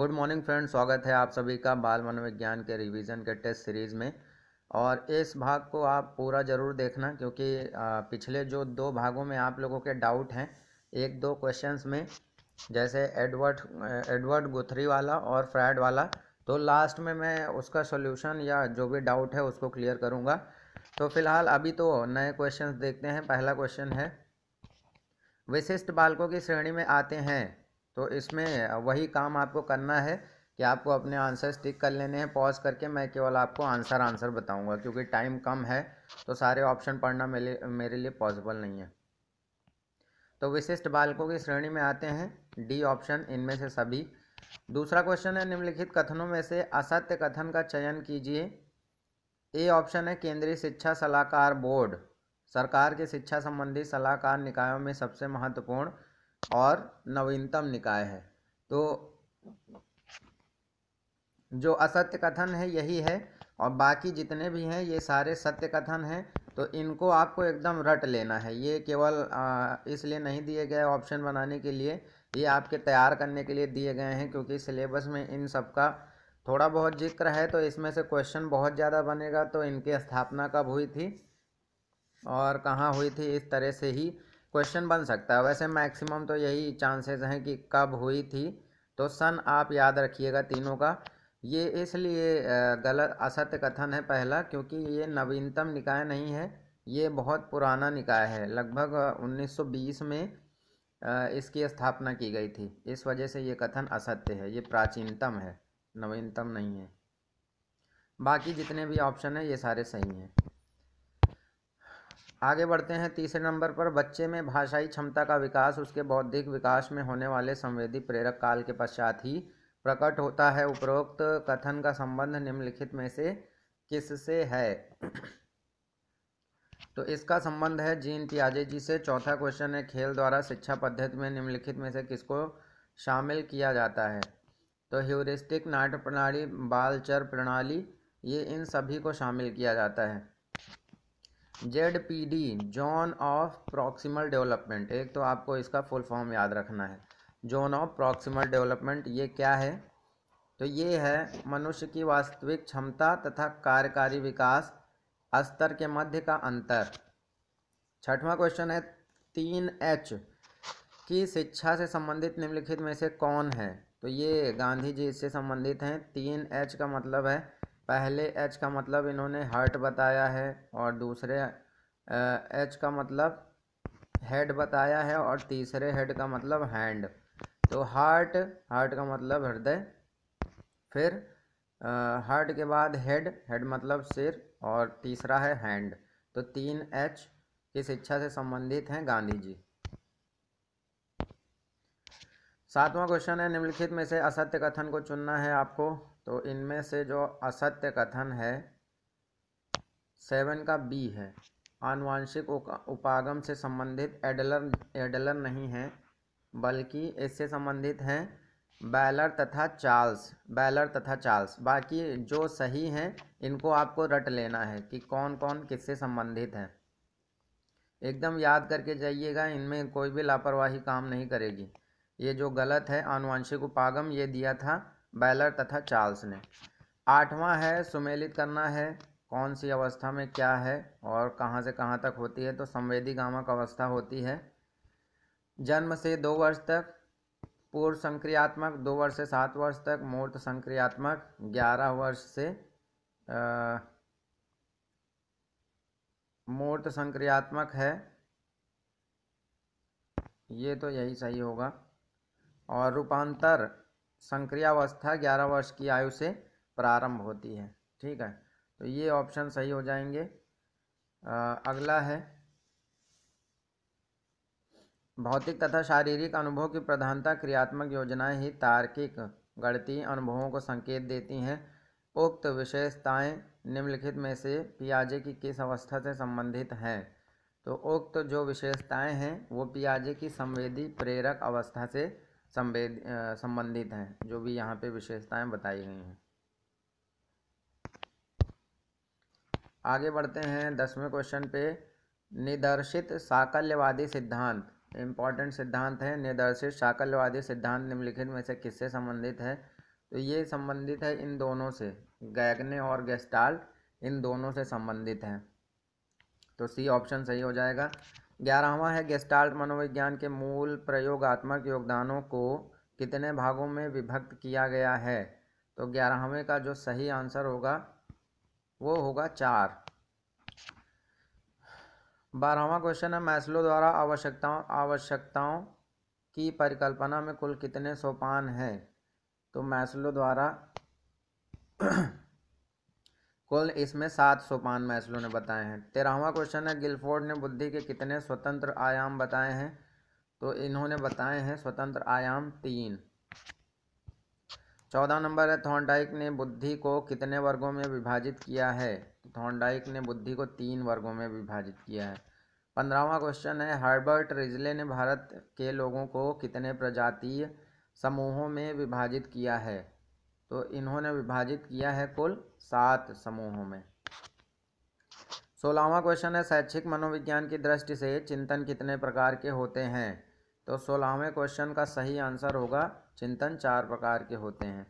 good morning friend स्वागत है आप सभी का बाल मनोविज्ञान के रिवीजन के टेस्ट सीरीज़ में और इस भाग को आप पूरा ज़रूर देखना क्योंकि पिछले जो दो भागों में आप लोगों के डाउट हैं एक दो क्वेश्चंस में जैसे एडवर्ड एडवर्ड गुथरी वाला और फ्रैड वाला तो लास्ट में मैं उसका सोल्यूशन या जो भी डाउट है उसको क्लियर करूँगा तो फिलहाल अभी तो नए क्वेश्चन देखते हैं पहला क्वेश्चन है विशिष्ट बालकों की श्रेणी में आते हैं तो इसमें वही काम आपको करना है कि आपको अपने आंसर स्टिक कर लेने हैं पॉज करके मैं केवल आपको आंसर आंसर बताऊंगा क्योंकि टाइम कम है तो सारे ऑप्शन पढ़ना मेरे मेरे लिए पॉसिबल नहीं है तो विशिष्ट बालकों की श्रेणी में आते हैं डी ऑप्शन इनमें से सभी दूसरा क्वेश्चन है निम्नलिखित कथनों में से असत्य कथन का चयन कीजिए ए ऑप्शन है केंद्रीय शिक्षा सलाहकार बोर्ड सरकार के शिक्षा संबंधी सलाहकार निकायों में सबसे महत्वपूर्ण और नवीनतम निकाय है तो जो असत्य कथन है यही है और बाकी जितने भी हैं ये सारे सत्य कथन हैं तो इनको आपको एकदम रट लेना है ये केवल इसलिए नहीं दिए गए ऑप्शन बनाने के लिए ये आपके तैयार करने के लिए दिए गए हैं क्योंकि सिलेबस में इन सब का थोड़ा बहुत जिक्र है तो इसमें से क्वेश्चन बहुत ज़्यादा बनेगा तो इनकी स्थापना कब हुई थी और कहाँ हुई थी इस तरह से ही क्वेश्चन बन सकता है वैसे मैक्सिमम तो यही चांसेस हैं कि कब हुई थी तो सन आप याद रखिएगा तीनों का ये इसलिए गलत असत्य कथन है पहला क्योंकि ये नवीनतम निकाय नहीं है ये बहुत पुराना निकाय है लगभग 1920 में इसकी स्थापना की गई थी इस वजह से ये कथन असत्य है ये प्राचीनतम है नवीनतम नहीं है बाकी जितने भी ऑप्शन हैं ये सारे सही हैं आगे बढ़ते हैं तीसरे नंबर पर बच्चे में भाषाई क्षमता का विकास उसके बौद्धिक विकास में होने वाले संवेदी प्रेरक काल के पश्चात ही प्रकट होता है उपरोक्त कथन का संबंध निम्नलिखित में से किससे है तो इसका संबंध है जीन पियाजे जी से चौथा क्वेश्चन है खेल द्वारा शिक्षा पद्धति में निम्नलिखित में से किसको शामिल किया जाता है तो ह्यूरिस्टिक नाट्य प्रणाली बालचर प्रणाली ये इन सभी को शामिल किया जाता है Z P D zone of proximal development एक तो आपको इसका फुल फॉर्म याद रखना है जोन ऑफ प्रॉक्सिमल डेवलपमेंट ये क्या है तो ये है मनुष्य की वास्तविक क्षमता तथा कार्यकारी विकास स्तर के मध्य का अंतर छठवां क्वेश्चन है तीन एच की शिक्षा से संबंधित निम्नलिखित में से कौन है तो ये गांधी जी इससे संबंधित हैं तीन एच का मतलब है पहले एच का मतलब इन्होंने हर्ट बताया है और दूसरे एच का मतलब हेड बताया है और तीसरे हेड का मतलब हैंड तो हार्ट हार्ट का मतलब हृदय फिर हार्ट के बाद हेड हेड मतलब सिर और तीसरा है हैंड तो तीन एच की शिक्षा से संबंधित हैं गांधी जी सातवां क्वेश्चन है निम्नलिखित में से असत्य कथन को चुनना है आपको तो इनमें से जो असत्य कथन है सेवन का बी है आनुवांशिक उपागम से संबंधित एडलर एडलर नहीं है बल्कि इससे संबंधित हैं बैलर तथा चार्ल्स बैलर तथा चार्ल्स बाकी जो सही हैं इनको आपको रट लेना है कि कौन कौन किससे संबंधित है एकदम याद करके जाइएगा इनमें कोई भी लापरवाही काम नहीं करेगी ये जो गलत है आनुवंशिक उपागम ये दिया था बैलर तथा चार्ल्स ने आठवां है सुमेलित करना है कौन सी अवस्था में क्या है और कहाँ से कहाँ तक होती है तो संवेदी गामक अवस्था होती है जन्म से दो वर्ष तक पूर्व संक्रियात्मक दो वर्ष से सात वर्ष तक मूर्त संक्रियात्मक ग्यारह वर्ष से मूर्त संक्रियात्मक है ये तो यही सही होगा और रूपांतर संक्रियावस्था ग्यारह वर्ष की आयु से प्रारंभ होती है ठीक है तो ये ऑप्शन सही हो जाएंगे आ, अगला है भौतिक तथा शारीरिक अनुभव की प्रधानता क्रियात्मक योजनाएं ही तार्किक गणती अनुभवों को संकेत देती हैं उक्त विशेषताएं निम्नलिखित में से पियाजे की किस अवस्था से संबंधित हैं तो उक्त जो विशेषताएं हैं वो पियाजे की संवेदी प्रेरक अवस्था से संवेद संबंधित हैं जो भी यहाँ पे विशेषताएं बताई गई हैं आगे बढ़ते हैं दसवें क्वेश्चन पे निदर्शित साकल्यवादी सिद्धांत इम्पॉर्टेंट सिद्धांत है निदर्शित साकल्यवादी सिद्धांत निम्नलिखित में से किससे संबंधित है तो ये संबंधित है इन दोनों से गैगने और गेस्टाल्ट इन दोनों से संबंधित हैं तो सी ऑप्शन सही हो जाएगा ग्यारहवा है गेस्टाल्ट मनोविज्ञान के मूल प्रयोगात्मक योगदानों को कितने भागों में विभक्त किया गया है तो ग्यारहवें का जो सही आंसर होगा वो होगा चार बारहवा क्वेश्चन है मैस्लो द्वारा आवश्यकताओं आवश्यकताओं की परिकल्पना में कुल कितने सोपान हैं तो मैस्लो द्वारा कुल इसमें सात सोपान मैसलो ने बताए हैं तेरहवा क्वेश्चन है गिलफोर्ड ने बुद्धि के कितने स्वतंत्र आयाम बताए हैं तो इन्होंने बताए हैं स्वतंत्र आयाम तीन चौदह नंबर है थॉन्डाइक ने बुद्धि को कितने वर्गों में विभाजित किया है थॉन्डाइक ने बुद्धि को तीन वर्गों में विभाजित किया है पंद्रहवा क्वेश्चन है हर्बर्ट रिजले ने भारत के लोगों को कितने प्रजातीय समूहों में विभाजित किया है तो इन्होंने विभाजित किया है कुल सात समूहों में सोलहवा क्वेश्चन है शैक्षिक मनोविज्ञान की दृष्टि से चिंतन कितने प्रकार के होते हैं तो सोलहवें क्वेश्चन का सही आंसर होगा चिंतन चार प्रकार के होते हैं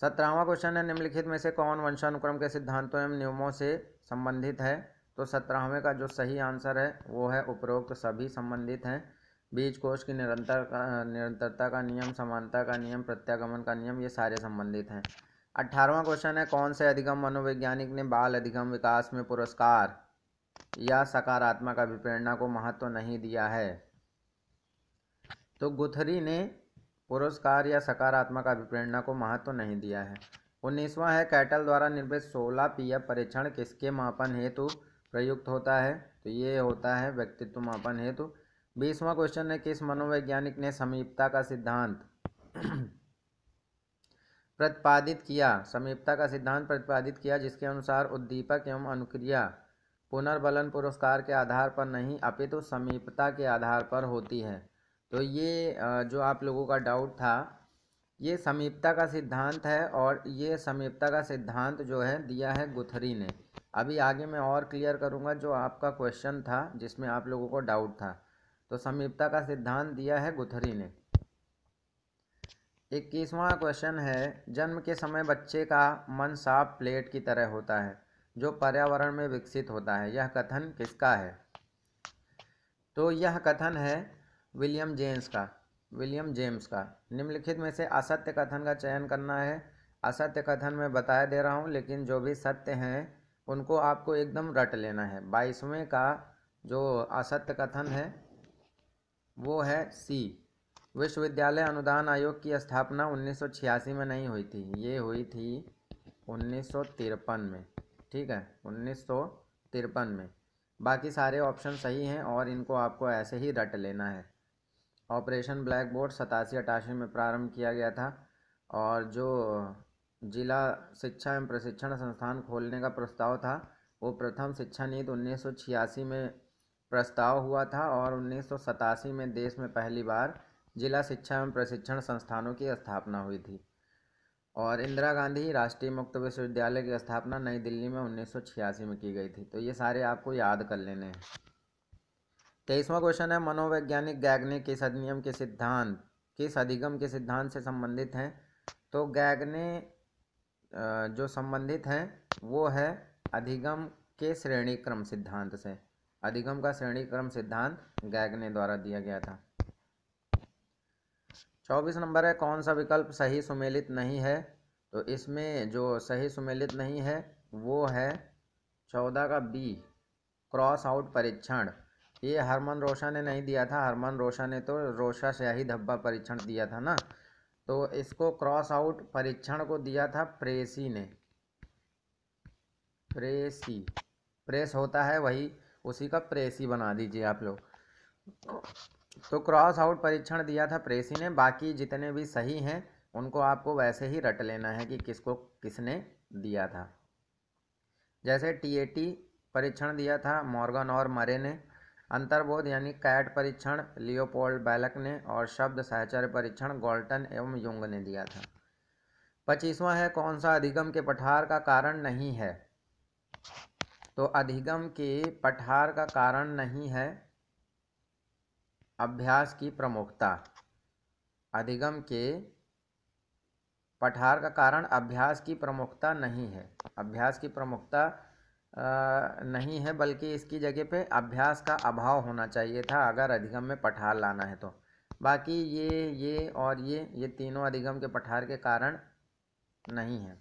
सत्रहवा क्वेश्चन है निम्नलिखित में से कौन वंशानुक्रम के सिद्धांतों एवं नियमों से संबंधित है तो सत्रहवें का जो सही आंसर है वो है उपरोक्त सभी संबंधित हैं कोष की निरंतर का निरंतरता का नियम समानता का नियम प्रत्यागमन का नियम ये सारे संबंधित हैं अट्ठारहवा क्वेश्चन है कौन से अधिगम मनोवैज्ञानिक ने बाल अधिगम विकास में पुरस्कार या सकारात्मक अभिप्रेरणा को महत्व नहीं दिया है तो गुथरी ने पुरस्कार या सकारात्मक अभिप्रेरणा को महत्व नहीं दिया है उन्नीसवां है कैटल द्वारा निर्मित सोलह पीएफ परीक्षण किसके मापन हेतु प्रयुक्त होता है तो ये होता है व्यक्तित्व मापन हेतु बीसवा क्वेश्चन है किस मनोवैज्ञानिक ने समीपता का सिद्धांत प्रतिपादित किया समीपता का सिद्धांत प्रतिपादित किया जिसके अनुसार उद्दीपक एवं अनुक्रिया पुनर्बलन पुरस्कार के आधार पर नहीं अपितु तो समीपता के आधार पर होती है तो ये जो आप लोगों का डाउट था ये समीपता का सिद्धांत है और ये समीपता का सिद्धांत जो है दिया है गुथरी ने अभी आगे मैं और क्लियर करूँगा जो आपका क्वेश्चन था जिसमें आप लोगों को डाउट था तो समीपता का सिद्धांत दिया है गुथरी ने इक्कीसवा क्वेश्चन है जन्म के समय बच्चे का मन साफ प्लेट की तरह होता है जो पर्यावरण में विकसित होता है यह कथन किसका है तो यह कथन है विलियम जेम्स का विलियम जेम्स का निम्नलिखित में से असत्य कथन का चयन करना है असत्य कथन में बताया दे रहा हूँ लेकिन जो भी सत्य हैं उनको आपको एकदम रट लेना है बाईसवें का जो असत्य कथन है वो है सी विश्वविद्यालय अनुदान आयोग की स्थापना 1986 में नहीं हुई थी ये हुई थी उन्नीस में ठीक है उन्नीस में बाकी सारे ऑप्शन सही हैं और इनको आपको ऐसे ही रट लेना है ऑपरेशन ब्लैक बोर्ड सतासी अठासी में प्रारंभ किया गया था और जो जिला शिक्षा एवं प्रशिक्षण संस्थान खोलने का प्रस्ताव था वो प्रथम शिक्षा नीति उन्नीस में प्रस्ताव हुआ था और उन्नीस में देश में पहली बार जिला शिक्षा एवं प्रशिक्षण संस्थानों की स्थापना हुई थी और इंदिरा गांधी राष्ट्रीय मुक्त विश्वविद्यालय की स्थापना नई दिल्ली में उन्नीस में की गई थी तो ये सारे आपको याद कर लेने हैं तेईसवा क्वेश्चन है मनोवैज्ञानिक गैगने किस अधिनियम के सिद्धांत किस अधिगम के सिद्धांत से संबंधित हैं तो गैगने जो संबंधित हैं वो है अधिगम के श्रेणी क्रम सिद्धांत से अधिगम का श्रेणी क्रम सिद्धांत गैगने द्वारा दिया गया था चौबीस नंबर है कौन सा विकल्प सही सुमेलित नहीं है तो इसमें जो सही सुमेलित नहीं है वो है चौदह का बी क्रॉस आउट परीक्षण ये हरमन रोशा ने नहीं दिया था हरमन रोशा ने तो रोशा ही धब्बा परीक्षण दिया था ना तो इसको क्रॉस आउट परीक्षण को दिया था प्रेसी ने प्रेसी प्रेस होता है वही उसी का प्रेसी बना दीजिए आप लोग तो क्रॉस आउट परीक्षण दिया था प्रेसी ने बाकी जितने भी सही हैं उनको आपको वैसे ही रट लेना है कि किसको किसने दिया था जैसे टीएटी परीक्षण दिया था मॉर्गन और मरे ने अंतर्बोध यानी कैट परीक्षण लियोपोल्ड बैलक ने और शब्द सहचर्य परीक्षण गोल्टन एवं युंग ने दिया था पच्चीसवां है कौन सा अधिगम के पठार का कारण नहीं है तो अधिगम के पठार का कारण नहीं है अभ्यास की प्रमुखता अधिगम के पठार का कारण अभ्यास की प्रमुखता नहीं है अभ्यास की प्रमुखता नहीं है बल्कि इसकी जगह पे अभ्यास का अभाव होना चाहिए था अगर अधिगम में पठार लाना है तो बाकी ये ये और ये ये तीनों अधिगम के पठार के कारण नहीं है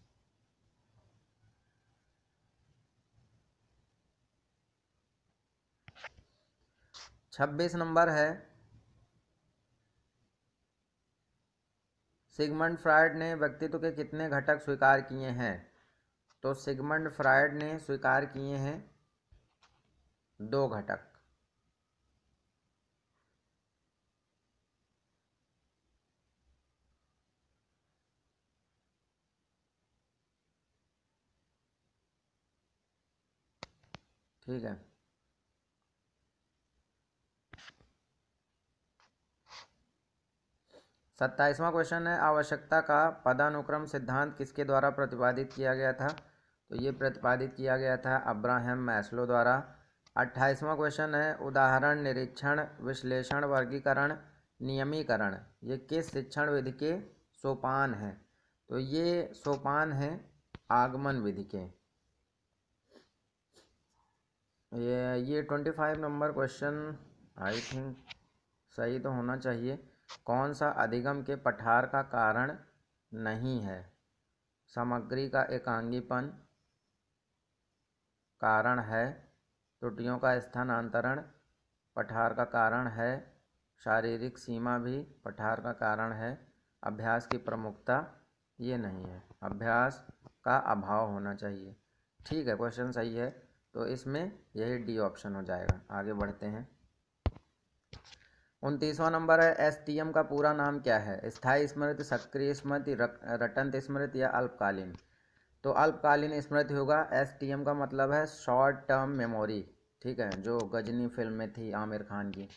छब्बीस नंबर है सिगमंड फ्रायड ने व्यक्तित्व के कितने घटक स्वीकार किए हैं तो सिगमंड फ्रायड ने स्वीकार किए हैं दो घटक ठीक है सत्ताईसवां क्वेश्चन है आवश्यकता का पदानुक्रम सिद्धांत किसके द्वारा प्रतिपादित किया गया था तो ये प्रतिपादित किया गया था अब्राहम मैस्लो द्वारा अट्ठाईसवां क्वेश्चन है उदाहरण निरीक्षण विश्लेषण वर्गीकरण नियमीकरण ये किस शिक्षण विधि के सोपान हैं तो ये सोपान हैं आगमन विधि के ये ये twenty five number question I think सही तो होना चाहिए कौन सा अधिगम के पठार का कारण नहीं है सामग्री का एकांगीपन कारण है त्रुटियों का स्थानांतरण पठार का कारण है शारीरिक सीमा भी पठार का कारण है अभ्यास की प्रमुखता ये नहीं है अभ्यास का अभाव होना चाहिए ठीक है क्वेश्चन सही है तो इसमें यही डी ऑप्शन हो जाएगा आगे बढ़ते हैं उनतीसवां नंबर है एम का पूरा नाम क्या है स्थायी स्मृति सक्रिय स्मृति रटंत स्मृति या अल्पकालीन तो अल्पकालीन स्मृति होगा एम का मतलब है शॉर्ट टर्म मेमोरी ठीक है जो गजनी फिल्म में थी आमिर खान की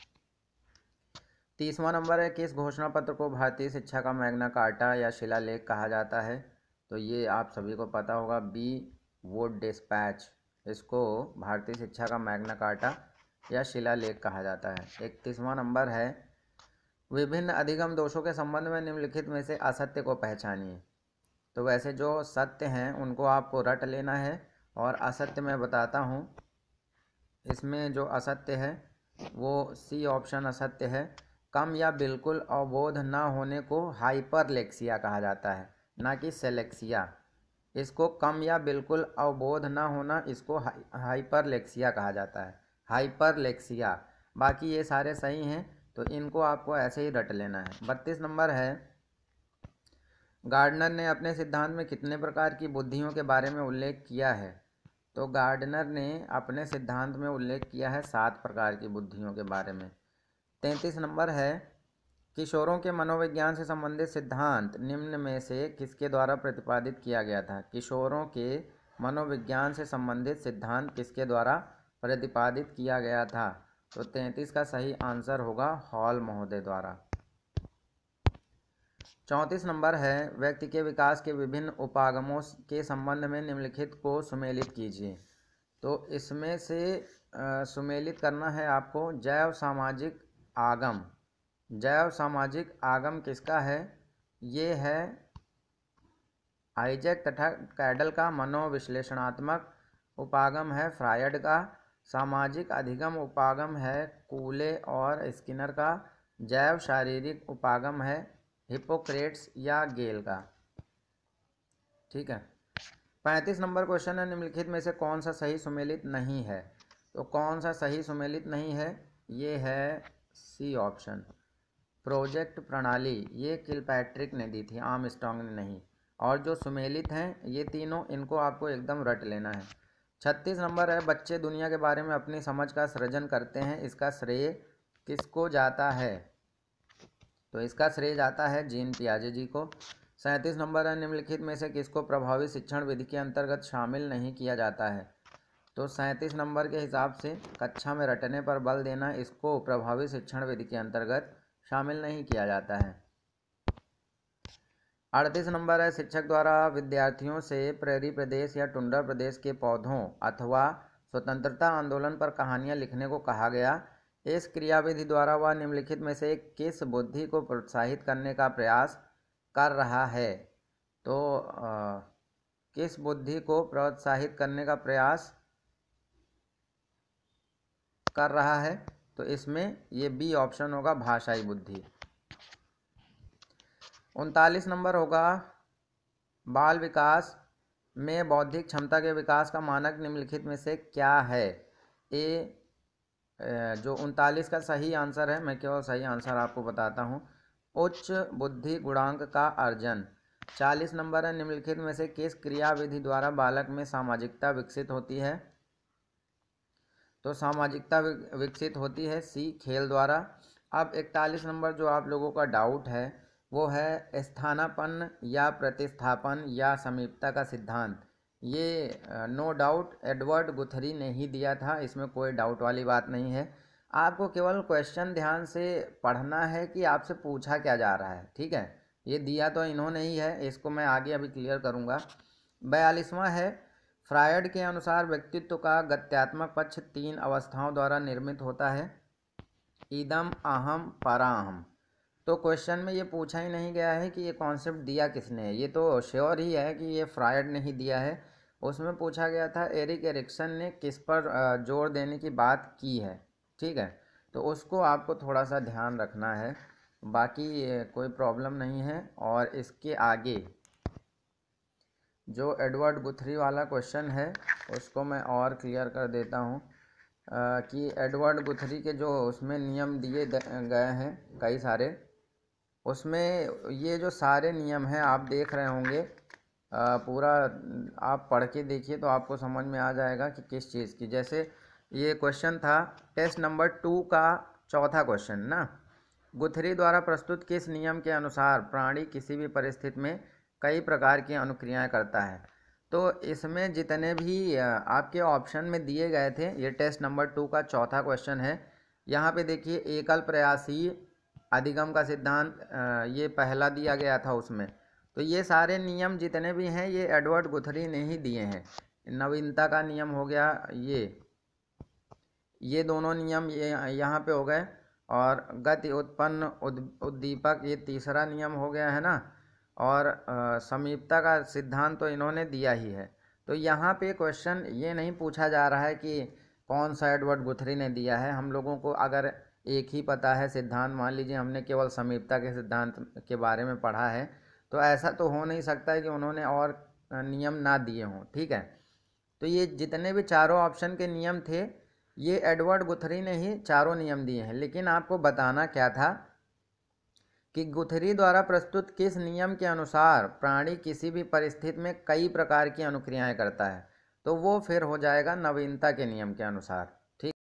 तीसवा नंबर है किस घोषणा पत्र को भारतीय शिक्षा का मैग्ना कार्टा या शिलालेख कहा जाता है तो ये आप सभी को पता होगा बी वोट डिस्पैच इसको भारतीय शिक्षा का मैग्ना कार्टा या शिलालेख कहा जाता है इकतीसवां नंबर है विभिन्न अधिगम दोषों के संबंध में निम्नलिखित में से असत्य को पहचानिए तो वैसे जो सत्य हैं उनको आपको रट लेना है और असत्य मैं बताता हूँ इसमें जो असत्य है वो सी ऑप्शन असत्य है कम या बिल्कुल अवबोध ना होने को हाइपरलेक्सिया कहा जाता है ना कि सेलेक्सिया इसको कम या बिल्कुल अवबोध ना होना इसको हाइपरलेक्सिया कहा जाता है हाइपरलेक्सिया बाकी ये सारे सही हैं तो इनको आपको ऐसे ही रट लेना है बत्तीस नंबर है गार्डनर ने अपने सिद्धांत में कितने प्रकार की बुद्धियों के बारे में उल्लेख किया है तो गार्डनर ने अपने सिद्धांत में उल्लेख किया है सात प्रकार की बुद्धियों के बारे में तैंतीस नंबर है किशोरों के मनोविज्ञान से संबंधित सिद्धांत निम्न में से किसके द्वारा प्रतिपादित किया गया था किशोरों के मनोविज्ञान से संबंधित सिद्धांत किसके द्वारा प्रतिपादित किया गया था तो तैंतीस का सही आंसर होगा हॉल महोदय द्वारा चौंतीस नंबर है व्यक्ति के विकास के विभिन्न उपागमों के संबंध में निम्नलिखित को सुमेलित कीजिए तो इसमें से आ, सुमेलित करना है आपको जैव सामाजिक आगम जैव सामाजिक आगम किसका है ये है आइजैक तथा कैडल का मनोविश्लेषणात्मक उपागम है फ्रायड का सामाजिक अधिगम उपागम है कूले और स्किनर का जैव शारीरिक उपागम है हिपोक्रेट्स या गेल का ठीक है पैंतीस नंबर क्वेश्चन है निम्नलिखित में से कौन सा सही सुमेलित नहीं है तो कौन सा सही सुमेलित नहीं है ये है सी ऑप्शन प्रोजेक्ट प्रणाली ये पैट्रिक ने दी थी आम स्ट्रॉन्ग ने नहीं और जो सुमेलित हैं ये तीनों इनको आपको एकदम रट लेना है छत्तीस नंबर है बच्चे दुनिया के बारे में अपनी समझ का सृजन करते हैं इसका श्रेय किसको जाता है तो इसका श्रेय जाता है जीन पियाजे जी को सैंतीस नंबर है निम्नलिखित में से किसको प्रभावी शिक्षण विधि के अंतर्गत शामिल नहीं किया जाता है तो सैंतीस नंबर के हिसाब से कक्षा में रटने पर बल देना इसको प्रभावी शिक्षण विधि के अंतर्गत शामिल नहीं किया जाता है अड़तीस नंबर है शिक्षक द्वारा विद्यार्थियों से प्रेरी प्रदेश या टुंडा प्रदेश के पौधों अथवा स्वतंत्रता आंदोलन पर कहानियां लिखने को कहा गया इस क्रियाविधि द्वारा वह निम्नलिखित में से किस बुद्धि को प्रोत्साहित करने का प्रयास कर रहा है तो आ, किस बुद्धि को प्रोत्साहित करने का प्रयास कर रहा है तो इसमें ये बी ऑप्शन होगा भाषाई बुद्धि उनतालीस नंबर होगा बाल विकास में बौद्धिक क्षमता के विकास का मानक निम्नलिखित में से क्या है ए जो उनतालीस का सही आंसर है मैं केवल सही आंसर आपको बताता हूँ उच्च बुद्धि गुणांक का अर्जन चालीस नंबर है निम्नलिखित में से किस क्रियाविधि द्वारा बालक में सामाजिकता विकसित होती है तो सामाजिकता विकसित होती है सी खेल द्वारा अब इकतालीस नंबर जो आप लोगों का डाउट है वो है स्थानापन या प्रतिस्थापन या समीपता का सिद्धांत ये नो डाउट एडवर्ड गुथरी ने ही दिया था इसमें कोई डाउट वाली बात नहीं है आपको केवल क्वेश्चन ध्यान से पढ़ना है कि आपसे पूछा क्या जा रहा है ठीक है ये दिया तो इन्होंने ही है इसको मैं आगे अभी क्लियर करूँगा बयालीसवां है फ्रायड के अनुसार व्यक्तित्व का गत्यात्मक पक्ष तीन अवस्थाओं द्वारा निर्मित होता है इदम अहम पराहम तो क्वेश्चन में ये पूछा ही नहीं गया है कि ये कॉन्सेप्ट दिया किसने है ये तो श्योर ही है कि ये फ्रायड ने ही दिया है उसमें पूछा गया था एरिक एरिक्सन ने किस पर जोर देने की बात की है ठीक है तो उसको आपको थोड़ा सा ध्यान रखना है बाकी कोई प्रॉब्लम नहीं है और इसके आगे जो एडवर्ड गुथरी वाला क्वेश्चन है उसको मैं और क्लियर कर देता हूँ कि एडवर्ड गुथरी के जो उसमें नियम दिए गए हैं कई सारे उसमें ये जो सारे नियम हैं आप देख रहे होंगे पूरा आप पढ़ के देखिए तो आपको समझ में आ जाएगा कि किस चीज़ की जैसे ये क्वेश्चन था टेस्ट नंबर टू का चौथा क्वेश्चन ना गुथरी द्वारा प्रस्तुत किस नियम के अनुसार प्राणी किसी भी परिस्थिति में कई प्रकार की अनुक्रियाएं करता है तो इसमें जितने भी आपके ऑप्शन में दिए गए थे ये टेस्ट नंबर टू का चौथा क्वेश्चन है यहाँ पे देखिए एकल प्रयासी अधिगम का सिद्धांत ये पहला दिया गया था उसमें तो ये सारे नियम जितने भी हैं ये एडवर्ड गुथरी ने ही दिए हैं नवीनता का नियम हो गया ये ये दोनों नियम ये यहाँ पे हो गए और गति उत्पन्न उद्दीपक ये तीसरा नियम हो गया है ना और समीपता का सिद्धांत तो इन्होंने दिया ही है तो यहाँ पे क्वेश्चन ये नहीं पूछा जा रहा है कि कौन सा एडवर्ड गुथरी ने दिया है हम लोगों को अगर एक ही पता है सिद्धांत मान लीजिए हमने केवल समीपता के सिद्धांत के बारे में पढ़ा है तो ऐसा तो हो नहीं सकता है कि उन्होंने और नियम ना दिए हों ठीक है तो ये जितने भी चारों ऑप्शन के नियम थे ये एडवर्ड गुथरी ने ही चारों नियम दिए हैं लेकिन आपको बताना क्या था कि गुथरी द्वारा प्रस्तुत किस नियम के अनुसार प्राणी किसी भी परिस्थिति में कई प्रकार की अनुक्रियाएं करता है तो वो फिर हो जाएगा नवीनता के नियम के अनुसार